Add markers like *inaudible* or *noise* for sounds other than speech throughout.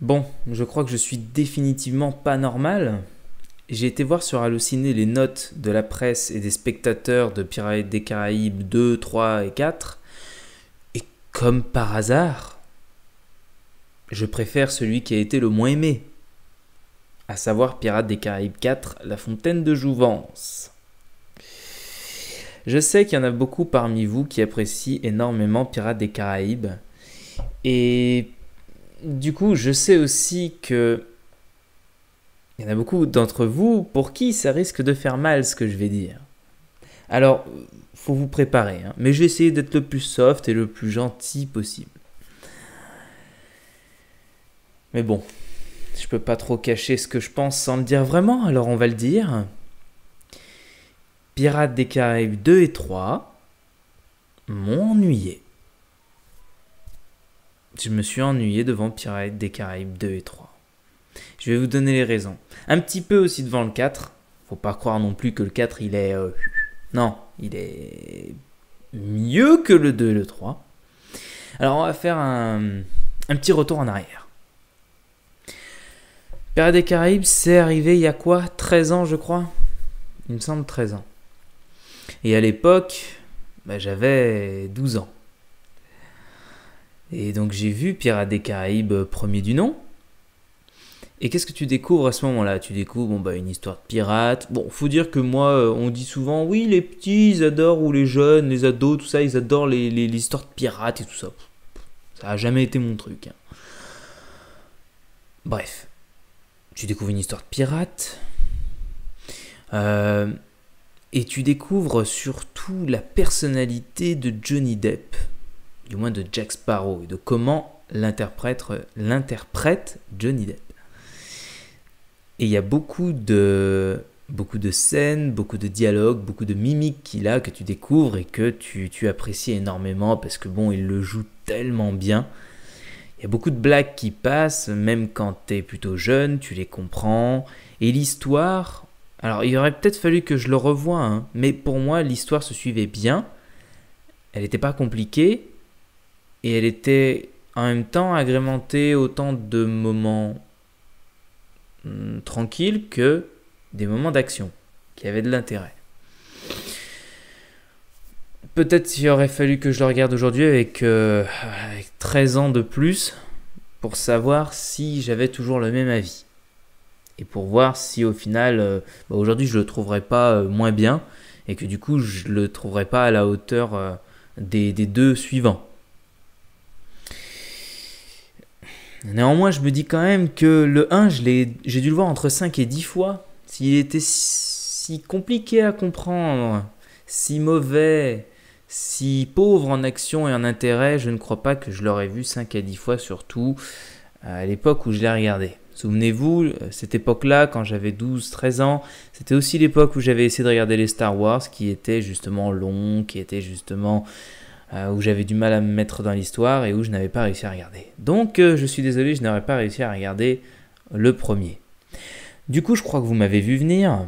Bon, je crois que je suis définitivement pas normal. J'ai été voir sur halluciné les notes de la presse et des spectateurs de Pirates des Caraïbes 2, 3 et 4. Et comme par hasard, je préfère celui qui a été le moins aimé. À savoir Pirates des Caraïbes 4, La Fontaine de Jouvence. Je sais qu'il y en a beaucoup parmi vous qui apprécient énormément Pirates des Caraïbes. Et du coup, je sais aussi que il y en a beaucoup d'entre vous pour qui ça risque de faire mal ce que je vais dire. Alors, faut vous préparer, hein. mais j'ai essayé d'être le plus soft et le plus gentil possible. Mais bon, je peux pas trop cacher ce que je pense sans le dire vraiment, alors on va le dire. Pirates des Caraïbes 2 et 3 m'ont je me suis ennuyé devant Pirates des Caraïbes 2 et 3. Je vais vous donner les raisons. Un petit peu aussi devant le 4. Faut pas croire non plus que le 4 il est. Euh, non, il est mieux que le 2 et le 3. Alors on va faire un, petit retour en arrière. Pirates des Caraïbes, c'est arrivé il y a quoi 13 ans je crois Il me semble 13 ans. Et à l'époque, bah, j'avais 12 ans. Et donc j'ai vu Pirates des Caraïbes euh, premier du nom. Et qu'est-ce que tu découvres à ce moment-là Tu découvres bon, bah, une histoire de pirate. Bon, faut dire que moi, euh, on dit souvent, oui, les petits, ils adorent, ou les jeunes, les ados, tout ça, ils adorent les, histoires de pirates et tout ça. Ça a jamais été mon truc. Hein. Bref, tu découvres une histoire de pirate. Euh, et tu découvres surtout la personnalité de Johnny Depp du moins de Jack Sparrow, et de comment l'interprète, l'interprète Johnny Depp. Et il y a beaucoup de, beaucoup de scènes, beaucoup de dialogues, beaucoup de mimiques qu'il a, que tu découvres et que tu, tu, apprécies énormément parce que bon, il le joue tellement bien. Il y a beaucoup de blagues qui passent, même quand tu es plutôt jeune, tu les comprends. Et l'histoire, alors il aurait peut-être fallu que je le revoie, hein, mais pour moi l'histoire se suivait bien, elle n'était pas compliquée, et elle était en même temps agrémentée autant de moments hmm, tranquilles que des moments d'action qui avaient de l'intérêt. Peut-être s'il aurait fallu que je le regarde aujourd'hui avec, 13 euh, ans de plus pour savoir si j'avais toujours le même avis. Et pour voir si au final, euh, bah, aujourd'hui je le trouverais pas euh, moins bien et que du coup je le trouverais pas à la hauteur des deux suivants. Néanmoins, je me dis quand même que le 1, j'ai dû le voir entre 5 et 10 fois. S'il était si compliqué à comprendre, si mauvais, si pauvre en action et en intérêt, je ne crois pas que je l'aurais vu 5 à 10 fois, surtout à l'époque où je l'ai regardé. Souvenez-vous, cette époque-là, quand j'avais 12-13 ans, c'était aussi l'époque où j'avais essayé de regarder les Star Wars, qui étaient justement longs, qui étaient justement euh, où j'avais du mal à me mettre dans l'histoire et où je n'avais pas réussi à regarder. Donc euh, je suis désolé, je n'aurais pas réussi à regarder le premier. Du coup, je crois que vous m'avez vu venir.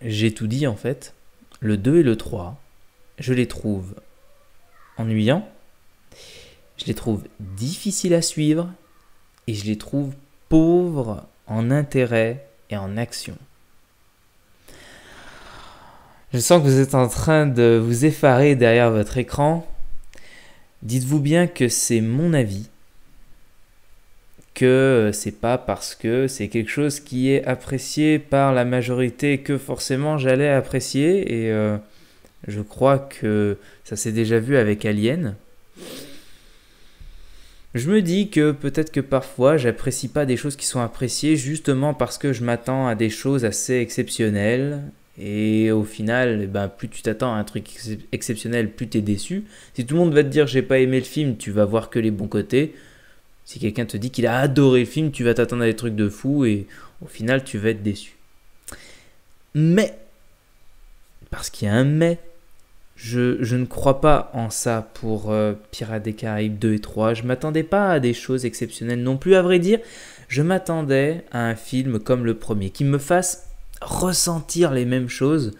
J'ai tout dit en fait. Le 2 et le 3, je les trouve ennuyants, je les trouve difficiles à suivre et je les trouve pauvres en intérêt et en action. Je sens que vous êtes en train de vous effarer derrière votre écran. Dites-vous bien que c'est mon avis, que c'est pas parce que c'est quelque chose qui est apprécié par la majorité que forcément j'allais apprécier et euh, je crois que ça s'est déjà vu avec Alien. Je me dis que peut-être que parfois j'apprécie pas des choses qui sont appréciées justement parce que je m'attends à des choses assez exceptionnelles et au final, eh ben, plus tu t'attends à un truc exceptionnel, plus t'es es déçu. Si tout le monde va te dire j'ai pas aimé le film, tu vas voir que les bons côtés. Si quelqu'un te dit qu'il a adoré le film, tu vas t'attendre à des trucs de fou et au final, tu vas être déçu. Mais, parce qu'il y a un mais, je, ne crois pas en ça pour euh, Pirates des Caraïbes 2 et 3. Je m'attendais pas à des choses exceptionnelles non plus, à vrai dire. Je m'attendais à un film comme le premier, qui me fasse ressentir les mêmes choses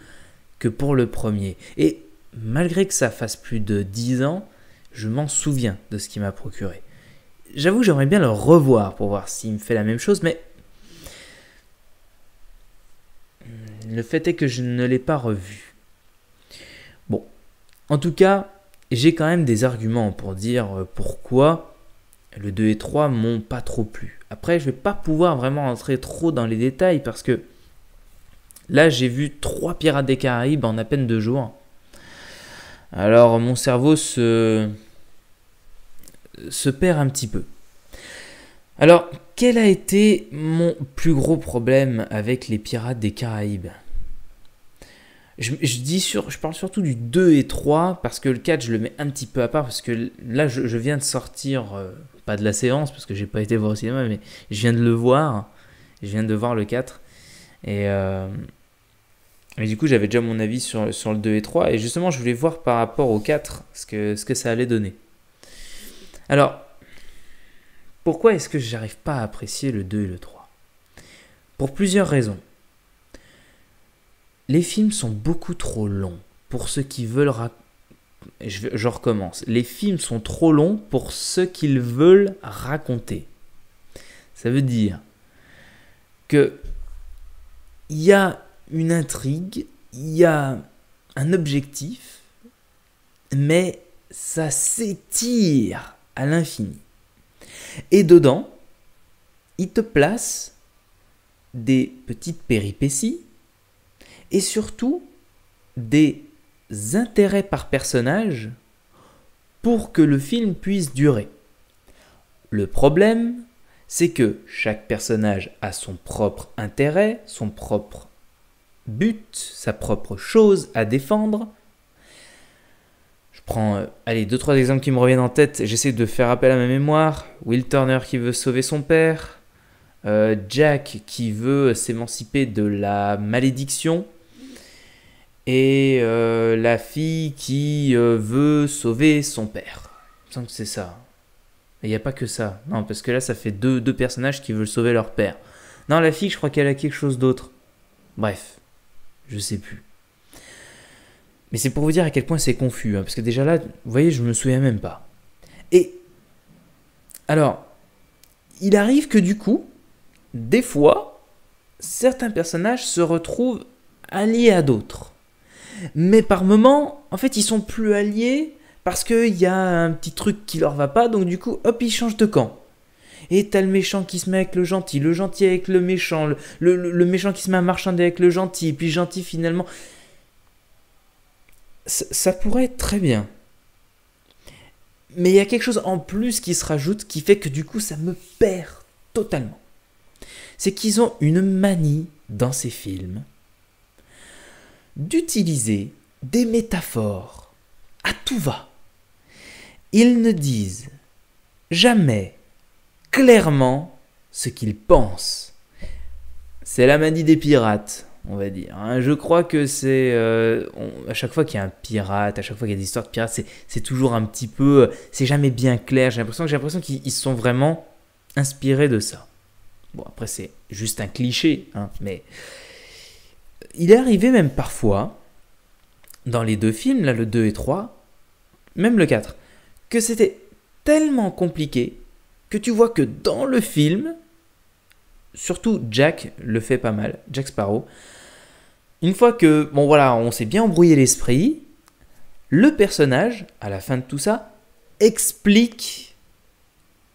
que pour le premier. Et malgré que ça fasse plus de 10 ans, je m'en souviens de ce qui m'a procuré. J'avoue que j'aimerais bien le revoir pour voir s'il me fait la même chose, mais le fait est que je ne l'ai pas revu. Bon, en tout cas, j'ai quand même des arguments pour dire euh, pourquoi le 2 et 3 m'ont pas trop plu. Après, je vais pas pouvoir vraiment entrer trop dans les détails parce que Là, j'ai vu trois Pirates des Caraïbes en à peine deux jours. Alors, mon cerveau se, se perd un petit peu. Alors, quel a été mon plus gros problème avec les Pirates des Caraïbes je, dis sur, je parle surtout du 2 et 3 parce que le 4 je le mets un petit peu à part parce que là je, viens de sortir, euh, pas de la séance parce que j'ai pas été voir au cinéma, mais je viens de le voir, je viens de voir le 4 et, euh, mais du coup, j'avais déjà mon avis sur, le 2 et 3. Et justement, je voulais voir par rapport au 4 ce que, ce que ça allait donner. Alors, pourquoi est-ce que j'arrive pas à apprécier le 2 et le 3 Pour plusieurs raisons. Les films sont beaucoup trop longs pour ceux qui veulent Je, recommence. Les films sont trop longs pour ce qu'ils veulent raconter. Ça veut dire que il y a une intrigue, il y a un objectif, mais ça s'étire à l'infini. Et dedans, il te place des petites péripéties et surtout des intérêts par personnage pour que le film puisse durer. Le problème, c'est que chaque personnage a son propre intérêt, son propre but, sa propre chose à défendre. Je prends euh, allez, deux trois exemples qui me reviennent en tête, j'essaie de faire appel à ma mémoire. Will Turner qui veut sauver son père, euh, Jack qui veut s'émanciper de la malédiction et euh, la fille qui veut sauver son père. Je que c'est ça. Il n'y a pas que ça. Non, parce que là, ça fait deux, deux personnages qui veulent sauver leur père. Non, la fille, je crois qu'elle a quelque chose d'autre. Bref je sais plus. Mais c'est pour vous dire à quel point c'est confus, hein, parce que déjà là, vous voyez, je me souviens même pas. Et alors, il arrive que du coup, des fois, certains personnages se retrouvent alliés à d'autres. Mais par moments, en fait, ils sont plus alliés parce qu'il y a un petit truc qui leur va pas, donc du coup, hop, ils changent de camp. Et t'as le méchant qui se met avec le gentil, le gentil avec le méchant, le, méchant qui se met à marchander avec le gentil, et puis gentil finalement. Ça, ça pourrait être très bien. Mais il y a quelque chose en plus qui se rajoute qui fait que du coup ça me perd totalement. C'est qu'ils ont une manie dans ces films d'utiliser des métaphores à tout va. Ils ne disent jamais clairement ce qu'ils pensent. C'est la manie des pirates, on va dire. Hein. Je crois que c'est... Euh, à chaque fois qu'il y a un pirate, à chaque fois qu'il y a des histoires de pirates, c'est toujours un petit peu... Euh, c'est jamais bien clair. J'ai l'impression, j'ai l'impression qu'ils sont vraiment inspirés de ça. Bon, après, c'est juste un cliché, hein, mais... Il est arrivé même parfois, dans les deux films, là, le 2 et 3, même le 4, que c'était tellement compliqué que tu vois que dans le film, surtout Jack le fait pas mal, Jack Sparrow, une fois que, bon voilà, on s'est bien embrouillé l'esprit, le personnage, à la fin de tout ça, explique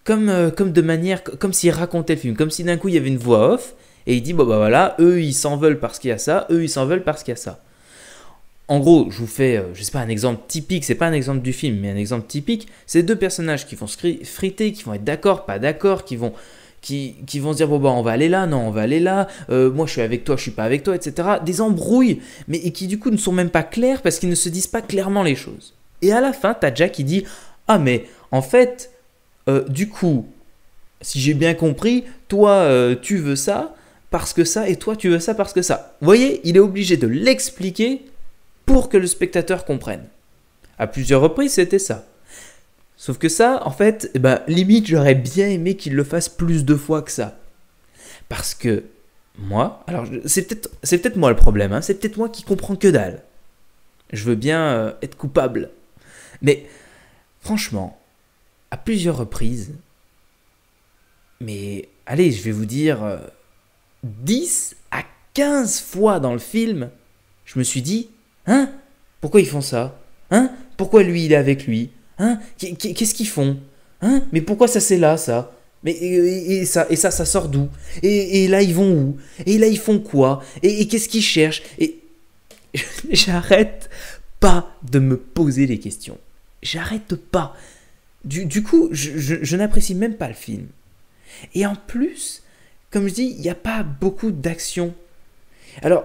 comme, euh, comme de manière, comme s'il racontait le film, comme si d'un coup il y avait une voix off, et il dit, bon bah voilà, eux ils s'en veulent parce qu'il y a ça, eux ils s'en veulent parce qu'il y a ça en gros, je vous fais, euh, je sais pas, un exemple typique, c'est pas un exemple du film, mais un exemple typique, c'est deux personnages qui vont se friter, qui vont être d'accord, pas d'accord, qui vont, qui, vont se dire bon bah on va aller là, non on va aller là, euh, moi je suis avec toi, je suis pas avec toi, etc. Des embrouilles, mais qui du coup ne sont même pas claires parce qu'ils ne se disent pas clairement les choses. Et à la fin, t'as Jack qui dit ah mais en fait, euh, du coup, si j'ai bien compris, toi tu veux ça parce que ça et toi tu veux ça parce que ça. Vous voyez, il est obligé de l'expliquer pour que le spectateur comprenne. À plusieurs reprises, c'était ça. Sauf que ça, en fait, eh ben, limite, j'aurais bien aimé qu'il le fasse plus de fois que ça. Parce que moi, alors c'est peut-être moi le problème, hein, c'est peut-être moi qui comprends que dalle. Je veux bien euh, être coupable. Mais franchement, à plusieurs reprises, mais allez, je vais vous dire 10 euh, à 15 fois dans le film, je me suis dit Hein Pourquoi ils font ça Hein Pourquoi lui, il est avec lui Hein Qu'est-ce qu'ils font Hein Mais pourquoi ça c'est là, ça mais et, ça, et ça, ça sort d'où et, là, ils vont où Et là, ils font quoi Et, qu'est-ce qu'ils cherchent Et *laughs* j'arrête pas de me poser les questions. J'arrête pas. Du, coup, je, je n'apprécie même pas le film. Et en plus, comme je dis, il n'y a pas beaucoup d'action. Alors,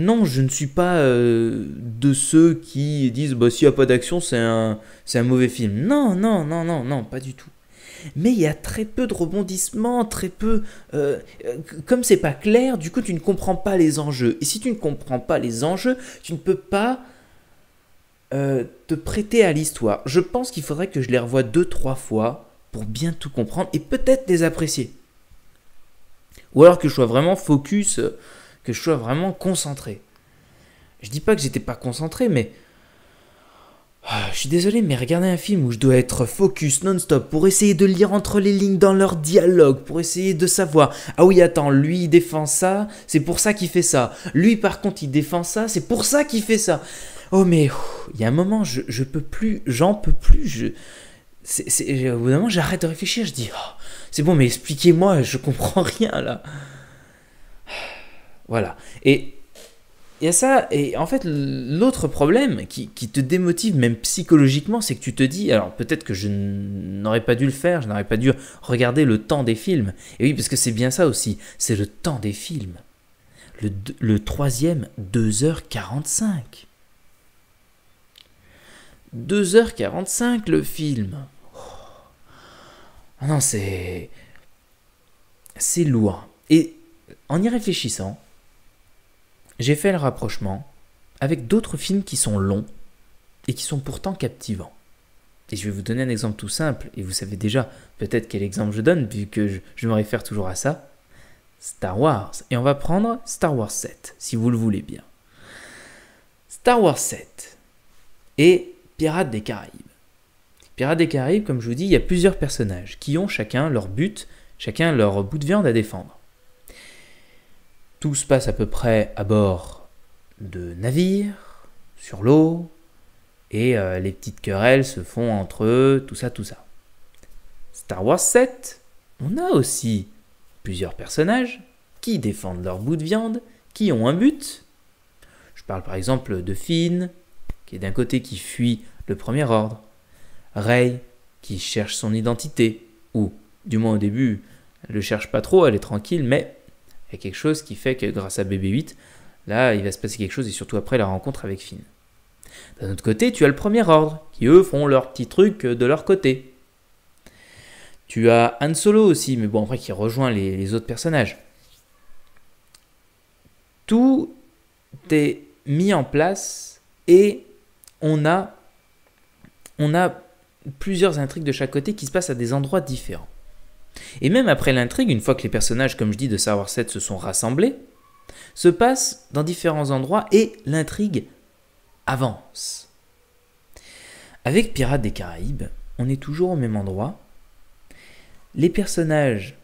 non, je ne suis pas euh, de ceux qui disent bah, s'il n'y a pas d'action, c'est un, un mauvais film. Non, non, non, non, non, pas du tout. Mais il y a très peu de rebondissements, très peu. Euh, euh, comme c'est pas clair, du coup, tu ne comprends pas les enjeux. Et si tu ne comprends pas les enjeux, tu ne peux pas te prêter à l'histoire. Je pense qu'il faudrait que je les revoie deux, trois fois pour bien tout comprendre et peut-être les apprécier. Ou alors que je sois vraiment focus que je sois vraiment concentré. Je dis pas que j'étais pas concentré, mais. Ah, je suis désolé, mais regarder un film où je dois être focus non-stop pour essayer de lire entre les lignes dans leur dialogue, pour essayer de savoir ah oui attends lui il défend ça, c'est pour ça qu'il fait ça. Lui par contre il défend ça, c'est pour ça qu'il fait ça. Oh mais il y a un moment je, je peux plus, j'en peux plus, je au bout d'un moment j'arrête de réfléchir, je dis oh, c'est bon mais expliquez-moi, je comprends *laughs* rien là. Voilà. Et il y a ça, et en fait, l'autre problème qui, te démotive même psychologiquement, c'est que tu te dis, alors peut-être que je n'aurais pas dû le faire, je n'aurais pas dû regarder le temps des films. Et oui, parce que c'est bien ça aussi, c'est le temps des films. Le, troisième, 2h45. 2h45 le film. Oh. Non, c'est... C'est lourd. Et en y réfléchissant, j'ai fait le rapprochement avec d'autres films qui sont longs et qui sont pourtant captivants. Et je vais vous donner un exemple tout simple, et vous savez déjà peut-être quel exemple je donne, vu que je, me réfère toujours à ça. Star Wars. Et on va prendre Star Wars 7, si vous le voulez bien. Star Wars 7 et Pirates des Caraïbes. Pirates des Caraïbes, comme je vous dis, il y a plusieurs personnages qui ont chacun leur but, chacun leur bout de viande à défendre. Tout se passe à peu près à bord de navires, sur l'eau, et euh, les petites querelles se font entre eux, tout ça, tout ça. Star Wars 7, on a aussi plusieurs personnages qui défendent leur bout de viande, qui ont un but. Je parle par exemple de Finn, qui est d'un côté qui fuit le Premier Ordre, Rey, qui cherche son identité, ou du moins au début, elle ne le cherche pas trop, elle est tranquille, mais il y a quelque chose qui fait que grâce à BB8, là, il va se passer quelque chose, et surtout après la rencontre avec Finn. D'un autre côté, tu as le premier ordre, qui eux font leur petit truc euh, de leur côté. Tu as Han Solo aussi, mais bon, après qui rejoint les, autres personnages. Tout est mis en place et on a, on a plusieurs intrigues de chaque côté qui se passent à des endroits différents. Et même après l'intrigue, une fois que les personnages, comme je dis, de savoir 7 se sont rassemblés, se passe dans différents endroits et l'intrigue avance. Avec Pirates des Caraïbes, on est toujours au même endroit. Les personnages,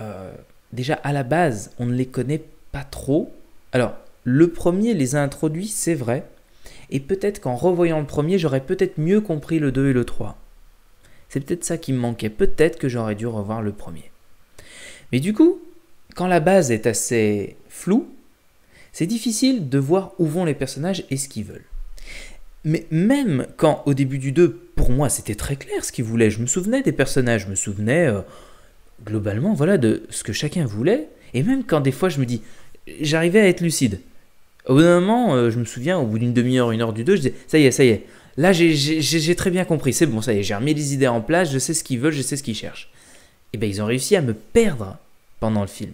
euh, déjà à la base, on ne les connaît pas trop. Alors, le premier les a introduits, c'est vrai. Et peut-être qu'en revoyant le premier, j'aurais peut-être mieux compris le 2 et le 3. C'est peut-être ça qui me manquait, peut-être que j'aurais dû revoir le premier. Mais du coup, quand la base est assez floue, c'est difficile de voir où vont les personnages et ce qu'ils veulent. Mais même quand au début du 2, pour moi, c'était très clair ce qu'ils voulaient, je me souvenais des personnages, je me souvenais euh, globalement voilà de ce que chacun voulait, et même quand des fois je me dis, j'arrivais à être lucide. Au bout d'un moment, euh, je me souviens, au bout d'une demi-heure, une heure du 2, je disais, ça y est, ça y est, Là, j'ai très bien compris. C'est bon, ça y est, j'ai remis les idées en place, je sais ce qu'ils veulent, je sais ce qu'ils cherchent. Et eh bien, ils ont réussi à me perdre pendant le film.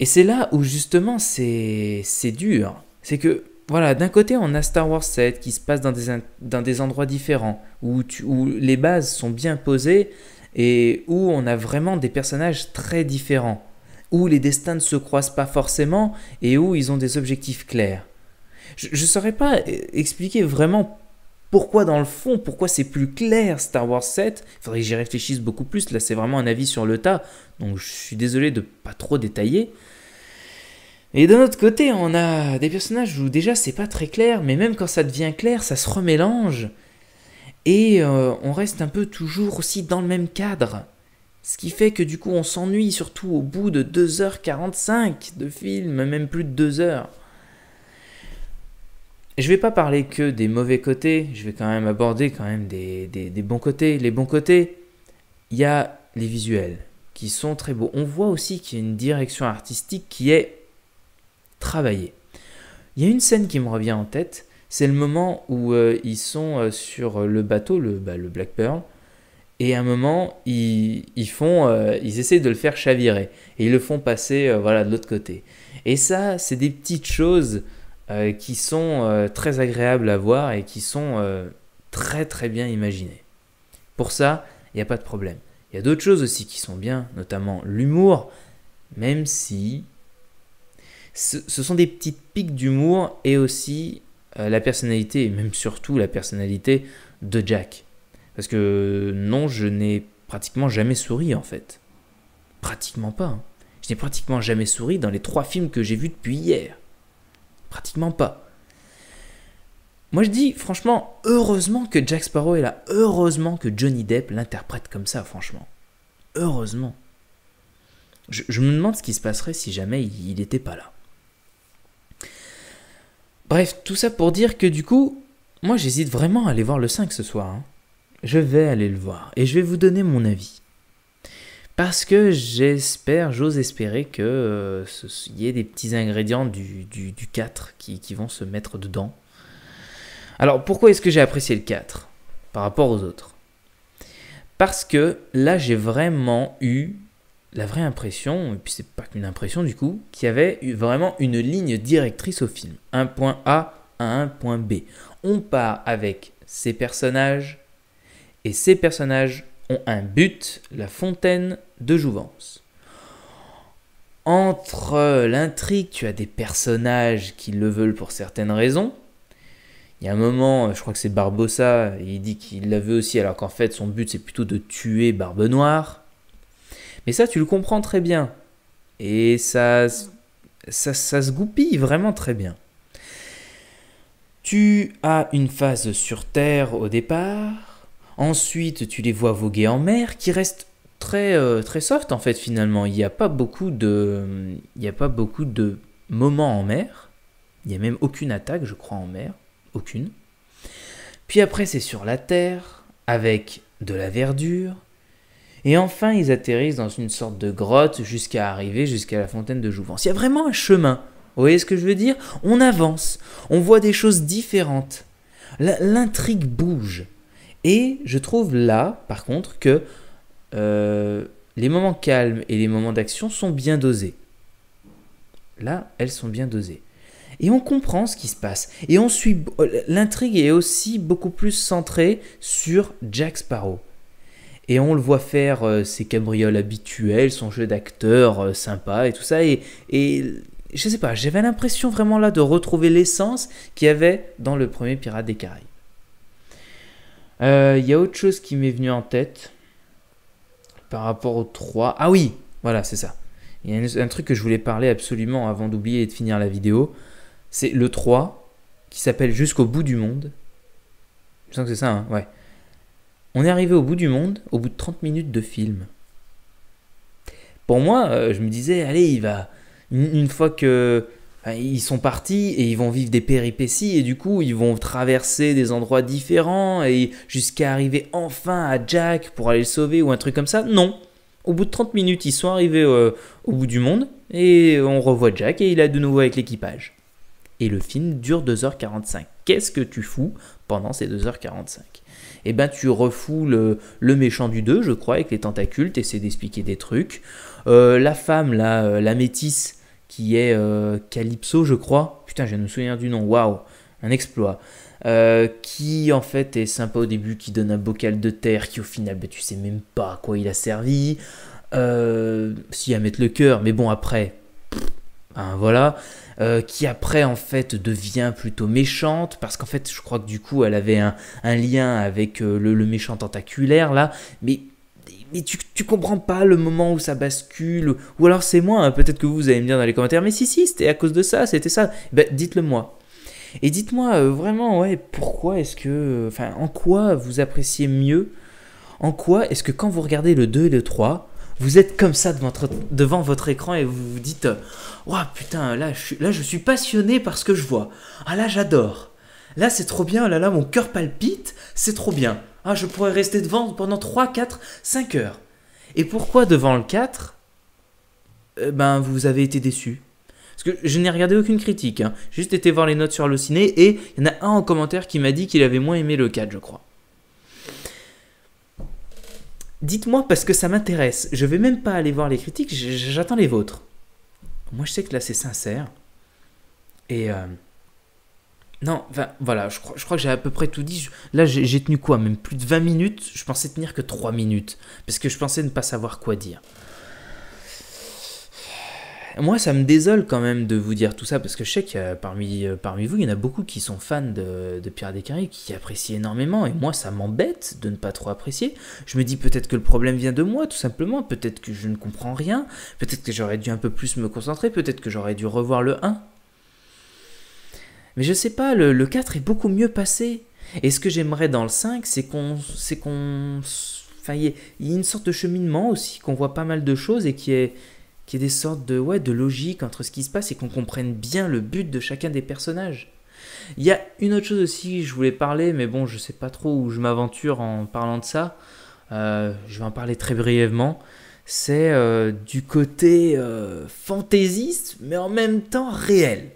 Et c'est là où justement c'est dur. C'est que, voilà, d'un côté, on a Star Wars 7 qui se passe dans des, endroits différents, où les bases sont bien posées et où on a vraiment des personnages très différents, où les destins ne se croisent pas forcément et où ils ont des objectifs clairs. Je ne saurais pas euh, expliquer vraiment pourquoi dans le fond, pourquoi c'est plus clair Star Wars 7. Il faudrait que j'y réfléchisse beaucoup plus. Là, c'est vraiment un avis sur le tas. Donc, je suis désolé de pas trop détailler. Et d'un autre côté, on a des personnages où déjà c'est pas très clair, mais même quand ça devient clair, ça se remélange. Et euh, on reste un peu toujours aussi dans le même cadre. Ce qui fait que du coup on s'ennuie surtout au bout de 2h45 de film, même plus de 2 heures je ne vais pas parler que des mauvais côtés, je vais quand même aborder quand même des, bons côtés. Les bons côtés, il y a les visuels qui sont très beaux. On voit aussi qu'il y a une direction artistique qui est travaillée. Il y a une scène qui me revient en tête, c'est le moment où euh, ils sont euh, sur le bateau, bah, le, Black Pearl, et à un moment, ils, ils font, euh, ils essaient de le faire chavirer et ils le font passer voilà de l'autre côté. Et ça, c'est des petites choses euh, qui sont euh, très agréables à voir et qui sont euh, très très bien imaginés. Pour ça, il n'y a pas de problème. Il y a d'autres choses aussi qui sont bien, notamment l'humour, même si ce, sont des petites pics d'humour et aussi la personnalité, et même surtout la personnalité de Jack. Parce que non, je n'ai pratiquement jamais souri en fait. Pratiquement pas. Hein. Je n'ai pratiquement jamais souri dans les trois films que j'ai vus depuis hier. Pratiquement pas. Moi je dis franchement, heureusement que Jack Sparrow est là, heureusement que Johnny Depp l'interprète comme ça, franchement. Heureusement. Je, me demande ce qui se passerait si jamais il n'était pas là. Bref, tout ça pour dire que du coup, moi j'hésite vraiment à aller voir le 5 ce soir. Hein. Je vais aller le voir et je vais vous donner mon avis parce que j'espère, j'ose espérer que euh, y ait des petits ingrédients du, 4 qui, vont se mettre dedans. Alors pourquoi est-ce que j'ai apprécié le 4 par rapport aux autres Parce que là j'ai vraiment eu la vraie impression, et puis c'est pas qu'une impression du coup, qu'il y avait vraiment une ligne directrice au film. Un point A à un point B. On part avec ces personnages, et ces personnages ont un but, la fontaine de Jouvence. Entre l'intrigue, tu as des personnages qui le veulent pour certaines raisons. Il y a un moment, je crois que c'est Barbossa, il dit qu'il la veut aussi, alors qu'en fait son but c'est plutôt de tuer Barbe Noire. Mais ça, tu le comprends très bien. Et ça, ça, ça se goupille vraiment très bien. Tu as une phase sur Terre au départ, Ensuite, tu les vois voguer en mer, qui reste très, euh, très soft en fait finalement. Il n'y a pas beaucoup de, il y a pas beaucoup de moments en mer. Il n'y a même aucune attaque, je crois, en mer. Aucune. Puis après, c'est sur la terre, avec de la verdure. Et enfin, ils atterrissent dans une sorte de grotte jusqu'à arriver jusqu'à la fontaine de Jouvence. Il y a vraiment un chemin. Vous voyez ce que je veux dire On avance, on voit des choses différentes. L'intrigue bouge. Et je trouve là, par contre, que euh, les moments calmes et les moments d'action sont bien dosés. Là, elles sont bien dosées. Et on comprend ce qui se passe. Et on suit. Oh, l'intrigue est aussi beaucoup plus centrée sur Jack Sparrow. Et on le voit faire euh, ses cabrioles habituelles, son jeu d'acteur euh, sympa et tout ça. Et, et je sais pas, j'avais l'impression vraiment là de retrouver l'essence qu'il y avait dans le premier Pirate des Caraïbes. Il euh, y a autre chose qui m'est venu en tête par rapport au 3. Ah oui, voilà, c'est ça. Il y a un truc que je voulais parler absolument avant d'oublier et de finir la vidéo. C'est le 3 qui s'appelle Jusqu'au bout du monde. Je sens que c'est ça, hein, ouais. On est arrivé au bout du monde au bout de 30 minutes de film. Pour moi, euh, je me disais, allez, il va. Une, fois que euh, ils sont partis et ils vont vivre des péripéties et du coup ils vont traverser des endroits différents et jusqu'à arriver enfin à Jack pour aller le sauver ou un truc comme ça. Non. Au bout de 30 minutes, ils sont arrivés euh, au bout du monde et on revoit Jack et il est de nouveau avec l'équipage. Et le film dure 2h45. Qu'est-ce que tu fous pendant ces 2h45 Eh ben tu refous euh, le, méchant du 2, je crois, avec les tentacules, c'est d'expliquer des trucs. la femme, la métisse, qui est euh, Calypso, je crois. Putain, je viens me souvenir du nom, waouh, un exploit. Euh, qui en fait est sympa au début, qui donne un bocal de terre, qui au final, bah, tu sais même pas à quoi il a servi. Euh, si à mettre le cœur, mais bon, après, ben voilà. qui après en fait devient plutôt méchante parce qu'en fait je crois que du coup elle avait un, lien avec le, le, méchant tentaculaire là mais et tu, tu comprends pas le moment où ça bascule, ou alors c'est moi, hein, peut-être que vous, allez me dire dans les commentaires, mais si, si, c'était à cause de ça, c'était ça, ben, dites-le moi. Et dites-moi euh, vraiment, ouais, pourquoi est-ce que, enfin, en quoi vous appréciez mieux, en quoi est-ce que quand vous regardez le 2 et le 3, vous êtes comme ça devant, devant votre écran et vous vous dites, oh putain, là je, là je suis passionné par ce que je vois, ah là j'adore, là c'est trop bien, là là mon cœur palpite, c'est trop bien. Ah, je pourrais rester devant pendant 3, 4, 5 heures. Et pourquoi devant le 4 euh, Ben, vous avez été déçu. Parce que je n'ai regardé aucune critique. Hein. J'ai juste été voir les notes sur le ciné et il y en a un en commentaire qui m'a dit qu'il avait moins aimé le 4, je crois. Dites-moi parce que ça m'intéresse. Je vais même pas aller voir les critiques, j'attends les vôtres. Moi, je sais que là, c'est sincère. Et. Euh, non, voilà, je crois, que j'ai à peu près tout dit. là, j'ai tenu quoi Même plus de 20 minutes Je pensais tenir que 3 minutes. Parce que je pensais ne pas savoir quoi dire. Moi, ça me désole quand même de vous dire tout ça, parce que je sais que parmi, euh, parmi vous, il y en a beaucoup qui sont fans de, Pierre Pierre qui apprécient énormément, et moi, ça m'embête de ne pas trop apprécier. Je me dis peut-être que le problème vient de moi, tout simplement, peut-être que je ne comprends rien, peut-être que j'aurais dû un peu plus me concentrer, peut-être que j'aurais dû revoir le 1, mais je sais pas, le, 4 est beaucoup mieux passé. Et ce que j'aimerais dans le 5, c'est qu'on. C'est qu'on enfin, il y, a une sorte de cheminement aussi, qu'on voit pas mal de choses et qui est qui est des sortes de ouais de logique entre ce qui se passe et qu'on comprenne bien le but de chacun des personnages. Il y a une autre chose aussi, je voulais parler, mais bon, je sais pas trop où je m'aventure en parlant de ça. Euh, je vais en parler très brièvement. C'est euh, du côté euh, fantaisiste, mais en même temps réel.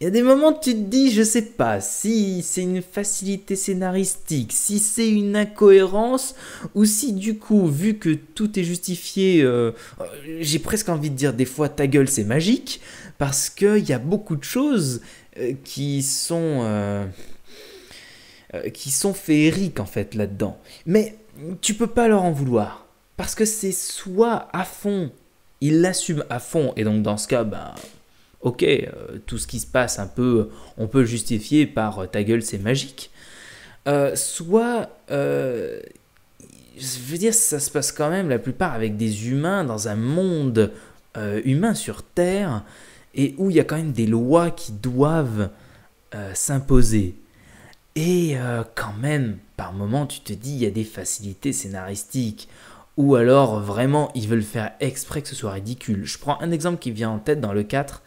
Il y a des moments où tu te dis, je sais pas, si c'est une facilité scénaristique, si c'est une incohérence, ou si du coup, vu que tout est justifié, euh, euh, j'ai presque envie de dire des fois ta gueule c'est magique, parce qu'il y a beaucoup de choses euh, qui sont... qui sont féeriques en fait là-dedans. Mais tu peux pas leur en vouloir. Parce que c'est soit à fond, ils l'assument à fond, et donc dans ce cas, ben, ok, euh, tout ce qui se passe un peu, on peut justifier par euh, ta gueule, c'est magique. Euh, soit, je veux dire, ça se passe quand même la plupart avec des humains dans un monde humain sur Terre et où il y a quand même des lois qui doivent s'imposer. Et quand même, par moments, tu te dis, il y a des facilités scénaristiques. Ou alors, vraiment, ils veulent faire exprès que ce soit ridicule. Je prends un exemple qui vient en tête dans le 4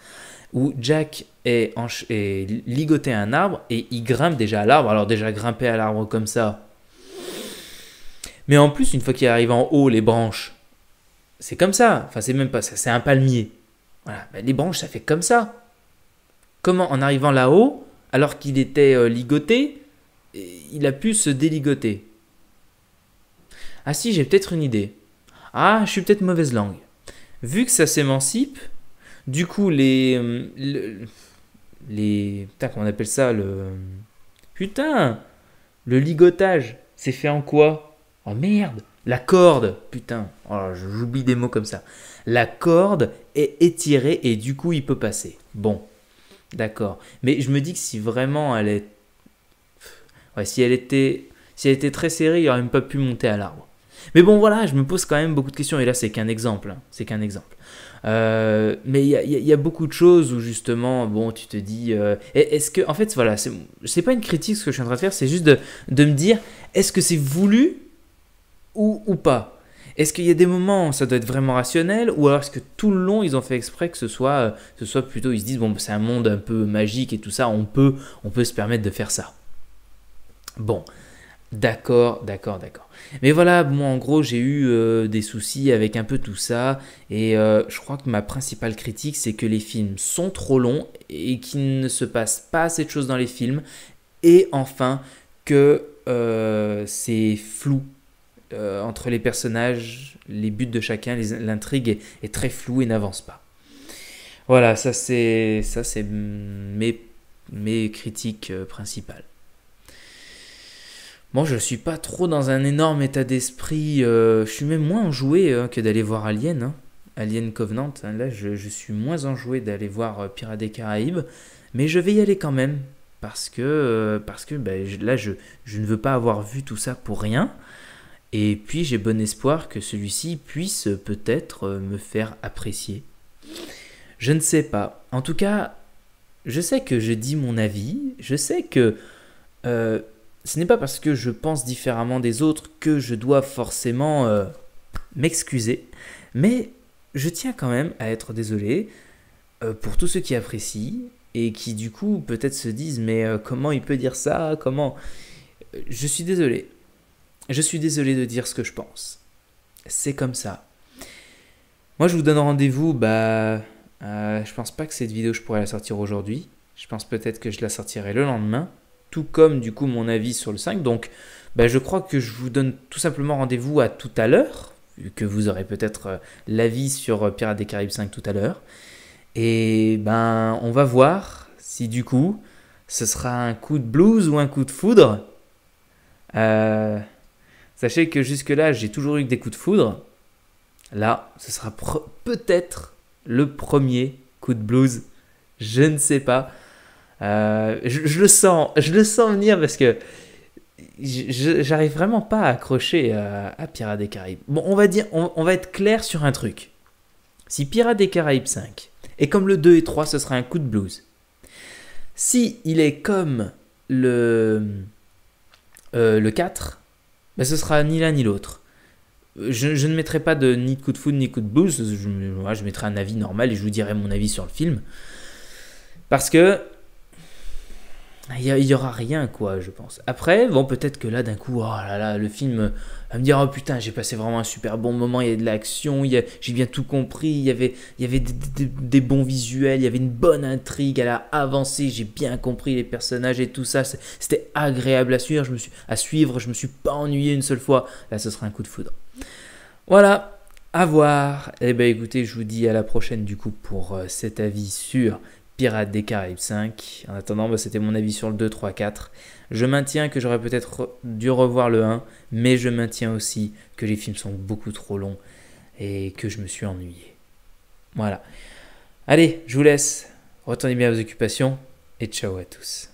où Jack est, ligoté à un arbre et il grimpe déjà à l'arbre. Alors déjà grimper à l'arbre comme ça. Mais en plus, une fois qu'il arrive en haut, les branches, c'est comme ça. Enfin, c'est même pas ça, c'est un palmier. Voilà. Ben, les branches, ça fait comme ça. Comment, en arrivant là-haut, alors qu'il était euh, ligoté, eh, il a pu se déligoter Ah si, j'ai peut-être une idée. Ah, je suis peut-être mauvaise langue. Vu que ça s'émancipe, du coup, les. Euh, les. Putain, comment on appelle ça le. Putain Le ligotage, c'est fait en quoi Oh merde La corde Putain, oh, j'oublie des mots comme ça. La corde est étirée et du coup, il peut passer. Bon, d'accord. Mais je me dis que si vraiment elle est. Ouais, si elle était. Si elle était très serrée, il n'aurait même pas pu monter à l'arbre. Mais bon, voilà, je me pose quand même beaucoup de questions. Et là, c'est qu'un exemple. Hein. C'est qu'un exemple. Euh, mais il y a, beaucoup de choses où justement, bon, tu te dis, euh, est-ce que, en fait, voilà, c'est pas une critique ce que je suis en train de faire, c'est juste de, me dire, est-ce que c'est voulu ou, ou pas Est-ce qu'il y a des moments où ça doit être vraiment rationnel ou alors est-ce que tout le long ils ont fait exprès que ce soit, euh, ce soit plutôt, ils se disent, bon, c'est un monde un peu magique et tout ça, on peut, on peut se permettre de faire ça. Bon, D'accord, d'accord, d'accord. Mais voilà, moi en gros j'ai eu euh, des soucis avec un peu tout ça et euh, je crois que ma principale critique c'est que les films sont trop longs et qu'il ne se passe pas assez de choses dans les films et enfin que euh, c'est flou entre les personnages, les buts de chacun, l'intrigue est, très floue et n'avance pas. Voilà, ça c'est ça c'est mes critiques principales. Moi, je suis pas trop dans un énorme état d'esprit. Euh, je suis même moins enjoué hein, que d'aller voir Alien. Hein. Alien Covenant. Hein, là, je, suis moins enjoué d'aller voir euh, Pirates des Caraïbes. Mais je vais y aller quand même. Parce que, euh, parce que ben, là, je, je, ne veux pas avoir vu tout ça pour rien. Et puis, j'ai bon espoir que celui-ci puisse peut-être me faire apprécier. Je ne sais pas. En tout cas, je sais que je dis mon avis. Je sais que ce n'est pas parce que je pense différemment des autres que je dois forcément euh, m'excuser, mais je tiens quand même à être désolé euh, pour tous ceux qui apprécient et qui du coup peut-être se disent mais euh, comment il peut dire ça Comment Je suis désolé. Je suis désolé de dire ce que je pense. C'est comme ça. Moi je vous donne rendez-vous, bah je pense pas que cette vidéo je pourrais la sortir aujourd'hui. Je pense peut-être que je la sortirai le lendemain tout comme du coup mon avis sur le 5. Donc ben, je crois que je vous donne tout simplement rendez-vous à tout à l'heure, que vous aurez peut-être euh, l'avis sur euh, Pirates des Caraïbes 5 tout à l'heure. Et ben on va voir si du coup ce sera un coup de blues ou un coup de foudre. Euh, sachez que jusque-là j'ai toujours eu des coups de foudre. Là, ce sera peut-être le premier coup de blues. Je ne sais pas. Euh, je, le sens, je le sens venir parce que j'arrive vraiment pas à accrocher à, euh, à, Pirates des Caraïbes. Bon, on va dire, on, va être clair sur un truc. Si Pirates des Caraïbes 5 et comme le 2 et 3, ce sera un coup de blues. Si il est comme le euh, le 4, ben ce sera ni l'un ni l'autre. Je, ne mettrai pas de ni de coup de foudre ni coup de blues. Je, moi, je mettrai un avis normal et je vous dirai mon avis sur le film. Parce que bah, il n'y aura rien, quoi, je pense. Après, bon, peut-être que là, d'un coup, oh là là, le film euh, va me dire, oh putain, j'ai passé vraiment un super bon moment, il y a de l'action, j'ai bien tout compris, il y avait, il y avait des, bons visuels, il y avait une bonne intrigue, elle a avancé, j'ai bien compris les personnages et tout ça, c'était agréable à suivre, je me suis, à suivre, je me suis pas ennuyé une seule fois. Là, ce sera un coup de foudre. Voilà, à voir. et eh ben écoutez, je vous dis à la prochaine, du coup, pour euh, cet avis sur Pirates des Caraïbes 5. En attendant, bah, c'était mon avis sur le 2, 3, 4. Je maintiens que j'aurais peut-être dû revoir le 1, mais je maintiens aussi que les films sont beaucoup trop longs et que je me suis ennuyé. Voilà. Allez, je vous laisse. Retenez bien à vos occupations et ciao à tous.